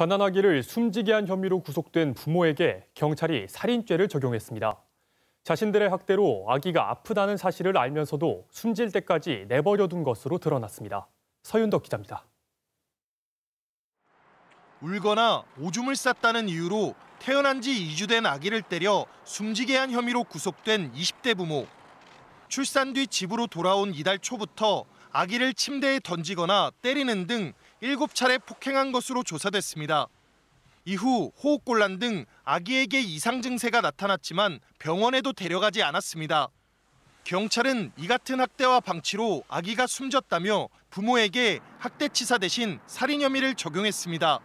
가난아기를 숨지게 한 혐의로 구속된 부모에게 경찰이 살인죄를 적용했습니다. 자신들의 학대로 아기가 아프다는 사실을 알면서도 숨질 때까지 내버려둔 것으로 드러났습니다. 서윤덕 기자입니다. 울거나 오줌을 쌌다는 이유로 태어난 지 2주 된 아기를 때려 숨지게 한 혐의로 구속된 20대 부모. 출산 뒤 집으로 돌아온 이달 초부터 아기를 침대에 던지거나 때리는 등 7차례 폭행한 것으로 조사됐습니다. 이후 호흡곤란 등 아기에게 이상 증세가 나타났지만 병원에도 데려가지 않았습니다. 경찰은 이 같은 학대와 방치로 아기가 숨졌다며 부모에게 학대치사 대신 살인 혐의를 적용했습니다.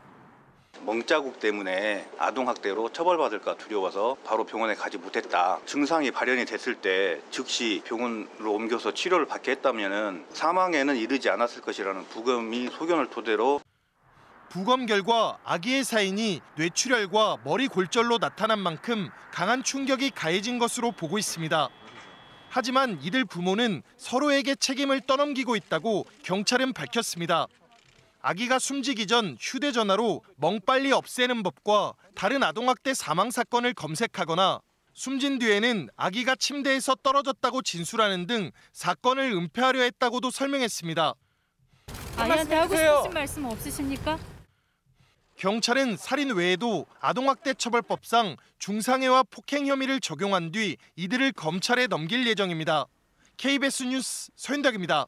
멍자국 때문에 아동학대로 처벌받을까 두려워서 바로 병원에 가지 못했다. 증상이 발현이 됐을 때 즉시 병원으로 옮겨서 치료를 받게 했다면 사망에는 이르지 않았을 것이라는 부검이 소견을 토대로 부검 결과 아기의 사인이 뇌출혈과 머리 골절로 나타난 만큼 강한 충격이 가해진 것으로 보고 있습니다. 하지만 이들 부모는 서로에게 책임을 떠넘기고 있다고 경찰은 밝혔습니다. 아기가 숨지기 전 휴대전화로 멍빨리 없애는 법과 다른 아동학대 사망 사건을 검색하거나 숨진 뒤에는 아기가 침대에서 떨어졌다고 진술하는 등 사건을 은폐하려 했다고도 설명했습니다. 아, 아이한테 하고 싶으신 말씀 없으십니까? 경찰은 살인 외에도 아동학대처벌법상 중상해와 폭행 혐의를 적용한 뒤 이들을 검찰에 넘길 예정입니다. KBS 뉴스 서윤덕입니다.